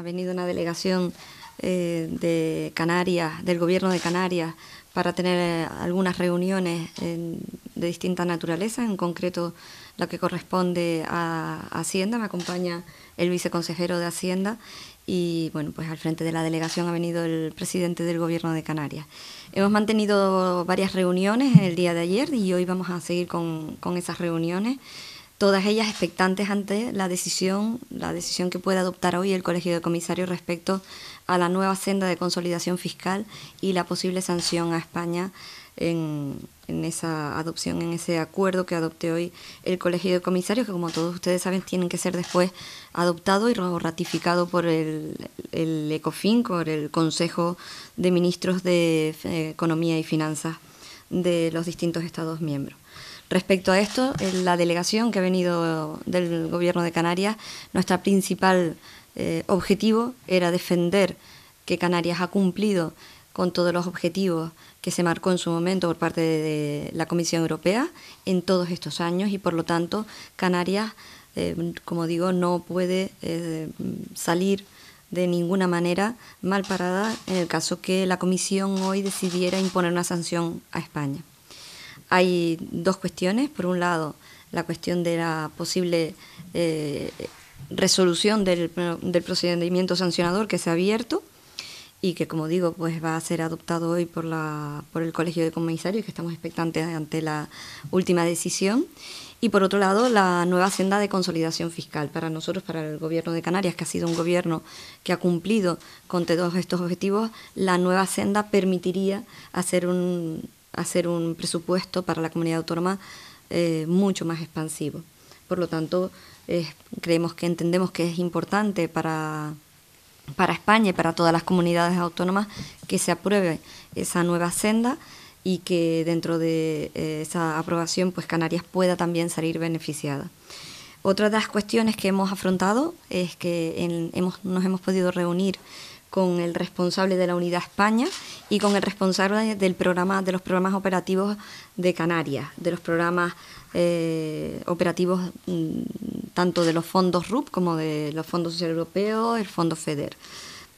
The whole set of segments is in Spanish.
Ha venido una delegación eh, de Canarias, del gobierno de Canarias, para tener eh, algunas reuniones de distinta naturaleza, en concreto la que corresponde a Hacienda. Me acompaña el viceconsejero de Hacienda y, bueno, pues al frente de la delegación ha venido el presidente del Gobierno de Canarias. Hemos mantenido varias reuniones en el día de ayer y hoy vamos a seguir con esas reuniones todas ellas expectantes ante la decisión, la decisión que puede adoptar hoy el Colegio de Comisarios respecto a la nueva senda de consolidación fiscal y la posible sanción a España en, esa adopción, en ese acuerdo que adopte hoy el Colegio de Comisarios, que como todos ustedes saben tienen que ser después adoptado y ratificado por el, el ECOFIN, por el Consejo de Ministros de Economía y Finanzas de los distintos Estados miembros. Respecto a esto, la delegación que ha venido del Gobierno de Canarias, nuestro principal eh, objetivo era defender que Canarias ha cumplido con todos los objetivos que se marcó en su momento por parte de la Comisión Europea en todos estos años y por lo tanto Canarias, eh, como digo, no puede eh, salir de ninguna manera mal parada en el caso que la Comisión hoy decidiera imponer una sanción a España hay dos cuestiones. Por un lado, la cuestión de la posible eh, resolución del, procedimiento sancionador que se ha abierto y que, como digo, pues va a ser adoptado hoy por, la, por el Colegio de Comisarios, que estamos expectantes ante la última decisión. Y por otro lado, la nueva senda de consolidación fiscal para nosotros, para el Gobierno de Canarias, que ha sido un gobierno que ha cumplido con todos estos objetivos, la nueva senda permitiría hacer un, hacer un presupuesto para la comunidad autónoma eh, mucho más expansivo. Por lo tanto, creemos que entendemos que es importante para, España y para todas las comunidades autónomas que se apruebe esa nueva senda y que dentro de eh, esa aprobación pues Canarias pueda también salir beneficiada. Otra de las cuestiones que hemos afrontado es que nos hemos podido reunir con el responsable de la Unidad España y con el responsable del programa, de los programas operativos de Canarias, de los programas eh, operativos mm, tanto de los fondos RUP como de los fondos sociales europeos, el fondo FEDER.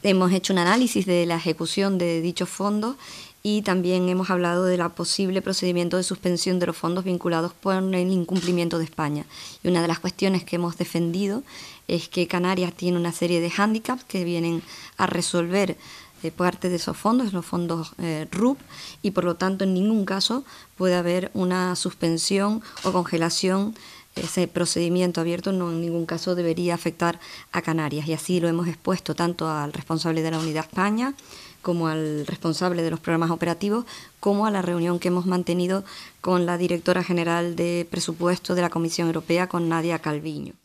Hemos hecho un análisis de la ejecución de dichos fondos y también hemos hablado del posible procedimiento de suspensión de los fondos vinculados por el incumplimiento de España. Y una de las cuestiones que hemos defendido es que Canarias tiene una serie de hándicaps que vienen a resolver eh, parte de esos fondos, los fondos RUB... Eh, RUP, y por lo tanto en ningún caso puede haber una suspensión o congelación ese procedimiento abierto no en ningún caso debería afectar a Canarias y así lo hemos expuesto tanto al responsable de la Unidad España como al responsable de los programas operativos, como a la reunión que hemos mantenido con la directora general de presupuesto de la Comisión Europea, con Nadia Calviño.